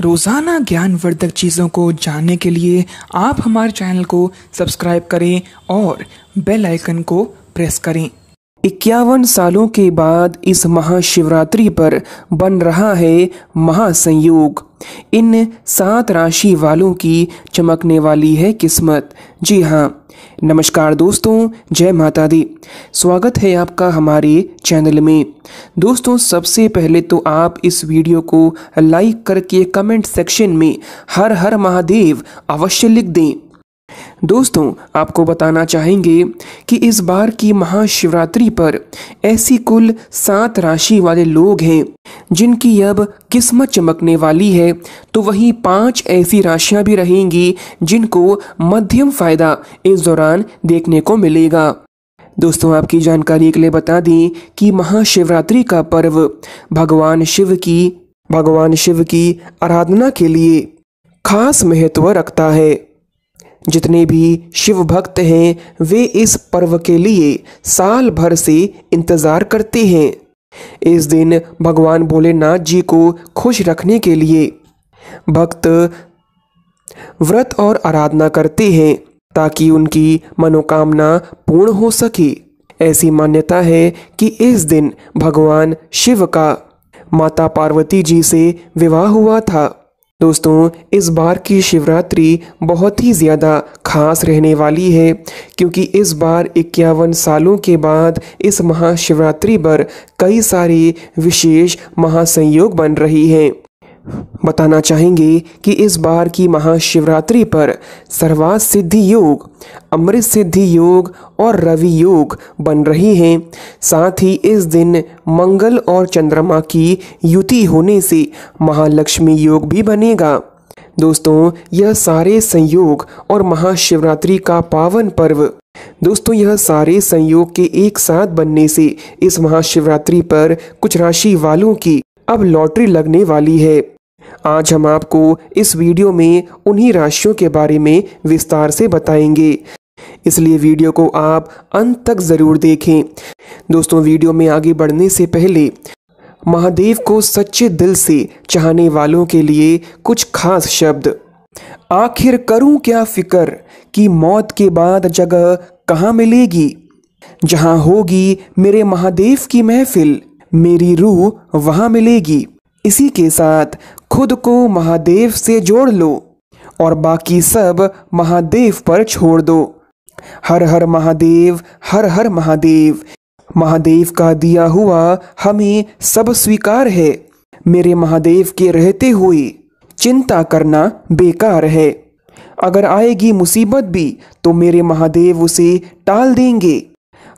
रोज़ाना ज्ञानवर्धक चीज़ों को जानने के लिए आप हमारे चैनल को सब्सक्राइब करें और बेल आइकन को प्रेस करें इक्यावन सालों के बाद इस महाशिवरात्रि पर बन रहा है महासंयोग इन सात राशि वालों की चमकने वाली है किस्मत जी हाँ नमस्कार दोस्तों जय माता दी स्वागत है आपका हमारे चैनल में दोस्तों सबसे पहले तो आप इस वीडियो को लाइक करके कमेंट सेक्शन में हर हर महादेव अवश्य लिख दें दोस्तों आपको बताना चाहेंगे कि इस बार की महाशिवरात्रि पर ऐसी कुल सात राशि वाले लोग हैं जिनकी अब किस्मत चमकने वाली है तो वही पांच ऐसी राशियां भी रहेंगी जिनको मध्यम फायदा इस दौरान देखने को मिलेगा दोस्तों आपकी जानकारी के लिए बता दें कि महाशिवरात्रि का पर्व भगवान शिव की भगवान शिव की आराधना के लिए खास महत्व रखता है जितने भी शिव भक्त हैं वे इस पर्व के लिए साल भर से इंतज़ार करते हैं इस दिन भगवान भोलेनाथ जी को खुश रखने के लिए भक्त व्रत और आराधना करते हैं ताकि उनकी मनोकामना पूर्ण हो सके ऐसी मान्यता है कि इस दिन भगवान शिव का माता पार्वती जी से विवाह हुआ था दोस्तों इस बार की शिवरात्रि बहुत ही ज़्यादा खास रहने वाली है क्योंकि इस बार इक्यावन सालों के बाद इस महाशिवरात्रि पर कई सारे विशेष महासंयोग बन रही हैं बताना चाहेंगे कि इस बार की महाशिवरात्रि पर सर्वास सिद्धि योग अमृत सिद्धि योग और रवि योग बन रहे हैं साथ ही इस दिन मंगल और चंद्रमा की युति होने से महालक्ष्मी योग भी बनेगा दोस्तों यह सारे संयोग और महाशिवरात्रि का पावन पर्व दोस्तों यह सारे संयोग के एक साथ बनने से इस महाशिवरात्रि पर कुछ राशि वालों की अब लॉटरी लगने वाली है आज हम आपको इस वीडियो में उन्हीं राशियों के बारे में विस्तार से बताएंगे इसलिए वीडियो को आप अंत तक ज़रूर देखें दोस्तों वीडियो में आगे बढ़ने से पहले महादेव को सच्चे दिल से चाहने वालों के लिए कुछ खास शब्द आखिर करूं क्या फिकर कि मौत के बाद जगह कहाँ मिलेगी जहां होगी मेरे महादेव की महफिल मेरी रूह वहां मिलेगी इसी के साथ खुद को महादेव से जोड़ लो और बाकी सब महादेव पर छोड़ दो हर हर महादेव हर हर महादेव महादेव का दिया हुआ हमें सब स्वीकार है मेरे महादेव के रहते हुए चिंता करना बेकार है अगर आएगी मुसीबत भी तो मेरे महादेव उसे टाल देंगे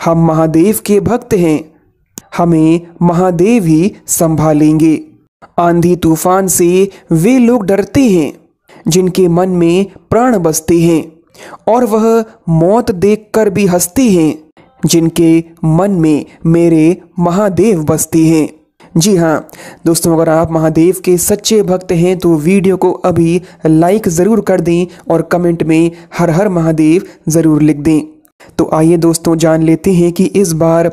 हम महादेव के भक्त हैं हमें महादेव ही संभालेंगे आंधी तूफान से वे लोग डरते हैं जिनके मन में प्राण बसते हैं और वह मौत देखकर भी हंसते हैं जिनके मन में मेरे महादेव बसते हैं जी हाँ दोस्तों अगर आप महादेव के सच्चे भक्त हैं तो वीडियो को अभी लाइक ज़रूर कर दें और कमेंट में हर हर महादेव ज़रूर लिख दें तो आइए दोस्तों जान लेते हैं कि इस बार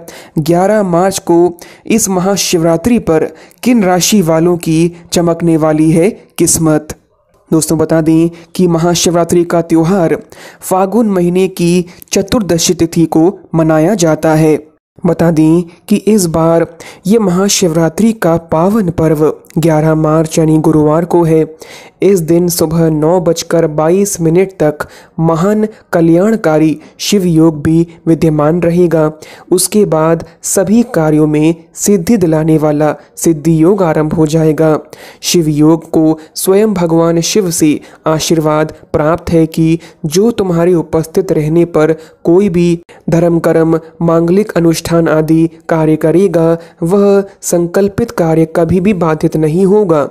11 मार्च को इस महाशिवरात्रि पर किन राशि वालों की चमकने वाली है किस्मत दोस्तों बता दें कि महाशिवरात्रि का त्यौहार फागुन महीने की चतुर्दशी तिथि को मनाया जाता है बता दें कि इस बार ये महाशिवरात्रि का पावन पर्व 11 मार्च यानी गुरुवार को है इस दिन सुबह नौ बजकर बाईस मिनट तक महान कल्याणकारी शिव योग भी विद्यमान रहेगा उसके बाद सभी कार्यों में सिद्धि दिलाने वाला सिद्धि योग आरंभ हो जाएगा शिव योग को स्वयं भगवान शिव से आशीर्वाद प्राप्त है कि जो तुम्हारे उपस्थित रहने पर कोई भी धर्म कर्म मांगलिक अनुष्ठान आदि कार्य करेगा वह संकल्पित कार्य कभी भी बाधित नहीं होगा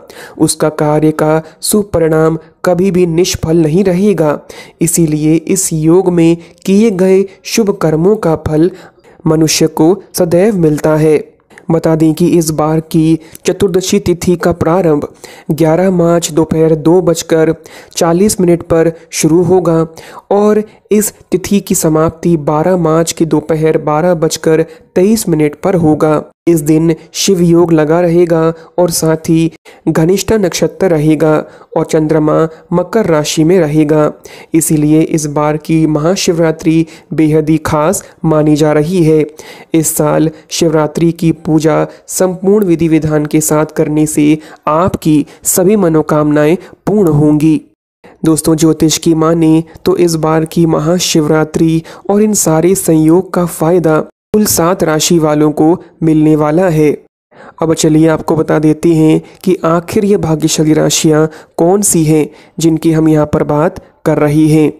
उसका कार्य का सुपरिणाम कभी भी निष्फल नहीं रहेगा इसीलिए इस योग में किए गए शुभ कर्मों का फल मनुष्य को सदैव मिलता है बता दें कि इस बार की चतुर्दशी तिथि का प्रारंभ 11 मार्च दोपहर दो, दो बजकर 40 मिनट पर शुरू होगा और इस तिथि की समाप्ति 12 मार्च की दोपहर बारह बजकर तेईस मिनट पर होगा इस दिन शिव योग लगा रहेगा और साथ ही घनिष्ठा नक्षत्र रहेगा और चंद्रमा मकर राशि में रहेगा इसीलिए इस बार की महाशिवरात्रि बेहद ही खास मानी जा रही है इस साल शिवरात्रि की पूजा संपूर्ण विधि विधान के साथ करने से आपकी सभी मनोकामनाएं पूर्ण होंगी दोस्तों ज्योतिष की माने तो इस बार की महाशिवरात्रि और इन सारे संयोग का फायदा कुल सात राशि वालों को मिलने वाला है अब चलिए आपको बता देते हैं कि आखिर ये भाग्यशाली राशियाँ कौन सी हैं जिनकी हम यहाँ पर बात कर रही हैं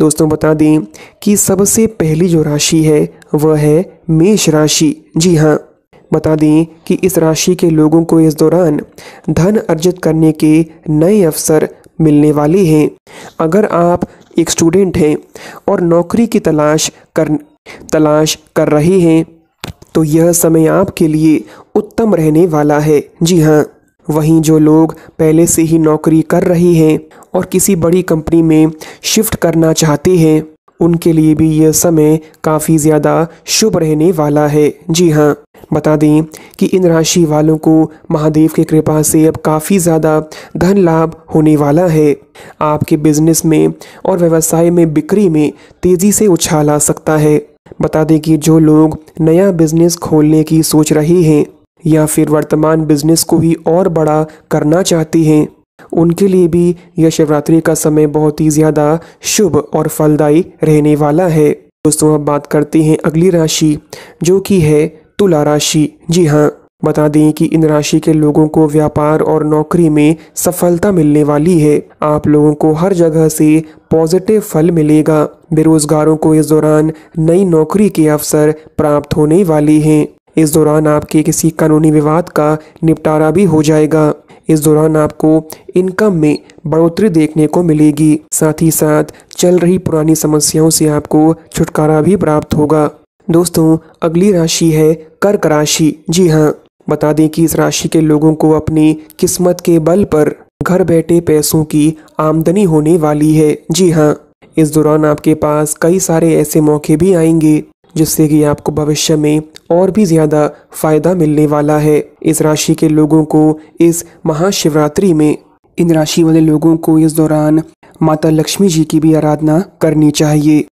दोस्तों बता दें कि सबसे पहली जो राशि है वह है मेष राशि जी हाँ बता दें कि इस राशि के लोगों को इस दौरान धन अर्जित करने के नए अवसर मिलने वाले हैं अगर आप एक स्टूडेंट हैं और नौकरी की तलाश कर तलाश कर रहे हैं तो यह समय आपके लिए उत्तम रहने वाला है जी हाँ वहीं जो लोग पहले से ही नौकरी कर रहे हैं और किसी बड़ी कंपनी में शिफ्ट करना चाहते हैं उनके लिए भी यह समय काफ़ी ज़्यादा शुभ रहने वाला है जी हाँ बता दें कि इन राशि वालों को महादेव की कृपा से अब काफ़ी ज़्यादा धन लाभ होने वाला है आपके बिजनेस में और व्यवसाय में बिक्री में तेज़ी से उछाल आ सकता है बता दें कि जो लोग नया बिजनेस खोलने की सोच रहे हैं या फिर वर्तमान बिजनेस को ही और बड़ा करना चाहते हैं उनके लिए भी यह शिवरात्रि का समय बहुत ही ज़्यादा शुभ और फलदायी रहने वाला है दोस्तों अब बात करते हैं अगली राशि जो कि है तुला राशि जी हाँ बता दें कि इन राशि के लोगों को व्यापार और नौकरी में सफलता मिलने वाली है आप लोगों को हर जगह से पॉजिटिव फल मिलेगा बेरोजगारों को इस दौरान नई नौकरी के अवसर प्राप्त होने वाले हैं इस दौरान आपके किसी कानूनी विवाद का निपटारा भी हो जाएगा इस दौरान आपको इनकम में बढ़ोतरी देखने को मिलेगी साथ ही साथ चल रही पुरानी समस्याओं से आपको छुटकारा भी प्राप्त होगा दोस्तों अगली राशि है कर्क राशि जी हाँ बता दें कि इस राशि के लोगों को अपनी किस्मत के बल पर घर बैठे पैसों की आमदनी होने वाली है जी हाँ इस दौरान आपके पास कई सारे ऐसे मौके भी आएंगे जिससे कि आपको भविष्य में और भी ज़्यादा फायदा मिलने वाला है इस राशि के लोगों को इस महाशिवरात्रि में इन राशि वाले लोगों को इस दौरान माता लक्ष्मी जी की भी आराधना करनी चाहिए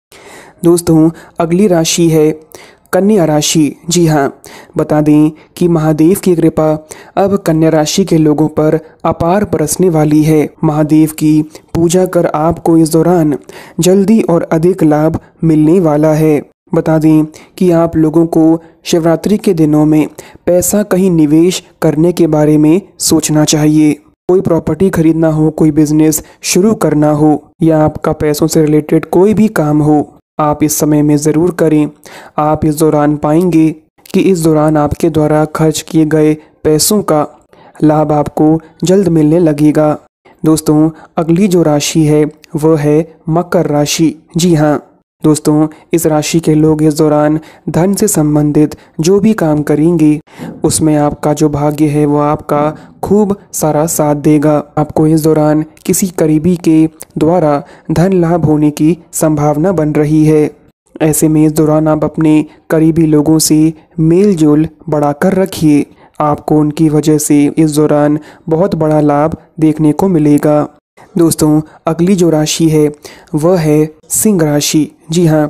दोस्तों अगली राशि है कन्या राशि जी हाँ बता दें कि महादेव की कृपा अब कन्या राशि के लोगों पर अपार बरसने वाली है महादेव की पूजा कर आपको इस दौरान जल्दी और अधिक लाभ मिलने वाला है बता दें कि आप लोगों को शिवरात्रि के दिनों में पैसा कहीं निवेश करने के बारे में सोचना चाहिए कोई प्रॉपर्टी खरीदना हो कोई बिजनेस शुरू करना हो या आपका पैसों से रिलेटेड कोई भी काम हो आप इस समय में ज़रूर करें आप इस दौरान पाएंगे कि इस दौरान आपके द्वारा खर्च किए गए पैसों का लाभ आपको जल्द मिलने लगेगा दोस्तों अगली जो राशि है वह है मकर राशि जी हाँ दोस्तों इस राशि के लोग इस दौरान धन से संबंधित जो भी काम करेंगे उसमें आपका जो भाग्य है वो आपका खूब सारा साथ देगा आपको इस दौरान किसी करीबी के द्वारा धन लाभ होने की संभावना बन रही है ऐसे में इस दौरान आप अपने करीबी लोगों से मेल जोल बढ़ा कर रखिए आपको उनकी वजह से इस दौरान बहुत बड़ा लाभ देखने को मिलेगा दोस्तों अगली जो राशि है वह है सिंह राशि जी हाँ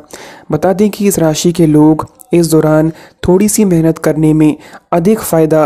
बता दें कि इस राशि के लोग इस दौरान थोड़ी सी मेहनत करने में अधिक फ़ायदा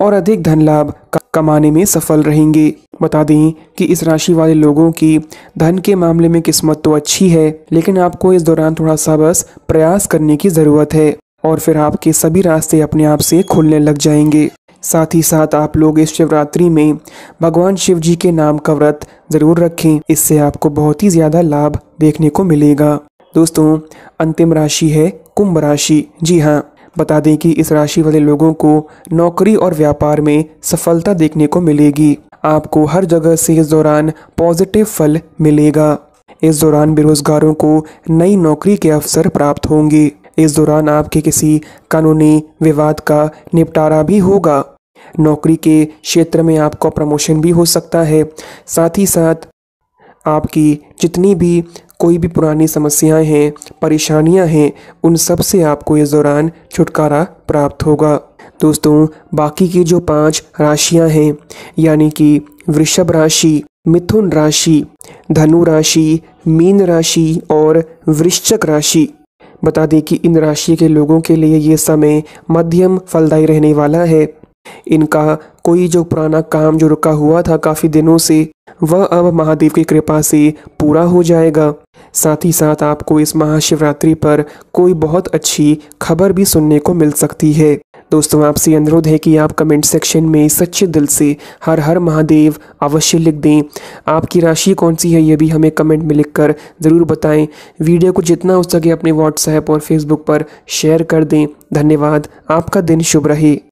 और अधिक धन लाभ कमाने में सफल रहेंगे बता दें कि इस राशि वाले लोगों की धन के मामले में किस्मत तो अच्छी है लेकिन आपको इस दौरान थोड़ा सा बस प्रयास करने की ज़रूरत है और फिर आपके सभी रास्ते अपने आप से खुलने लग जाएंगे साथ ही साथ आप लोग इस शिवरात्रि में भगवान शिव जी के नाम का व्रत जरूर रखें इससे आपको बहुत ही ज़्यादा लाभ देखने को मिलेगा दोस्तों अंतिम राशि है कुंभ राशि जी हाँ बता दें कि इस राशि वाले लोगों को नौकरी और व्यापार में सफलता देखने को मिलेगी आपको हर जगह से इस दौरान पॉजिटिव फल मिलेगा इस दौरान बेरोजगारों को नई नौकरी के अवसर प्राप्त होंगे इस दौरान आपके किसी कानूनी विवाद का निपटारा भी होगा नौकरी के क्षेत्र में आपका प्रमोशन भी हो सकता है साथ ही साथ आपकी जितनी भी कोई भी पुरानी समस्याएं हैं परेशानियां हैं उन सब से आपको इस दौरान छुटकारा प्राप्त होगा दोस्तों बाकी की जो पांच राशियां हैं यानी कि वृषभ राशि मिथुन राशि धनु राशि मीन राशि और वृश्चक राशि बता दें कि इन राशि के लोगों के लिए ये समय मध्यम फलदायी रहने वाला है इनका कोई जो पुराना काम जो रुका हुआ था काफ़ी दिनों से वह अब महादेव की कृपा से पूरा हो जाएगा साथ ही साथ आपको इस महाशिवरात्रि पर कोई बहुत अच्छी खबर भी सुनने को मिल सकती है दोस्तों आपसे अनुरोध है कि आप कमेंट सेक्शन में सच्चे दिल से हर हर महादेव अवश्य लिख दें आपकी राशि कौन सी है ये भी हमें कमेंट में लिखकर ज़रूर बताएं वीडियो को जितना हो सके अपने व्हाट्सएप और फेसबुक पर शेयर कर दें धन्यवाद आपका दिन शुभ रहे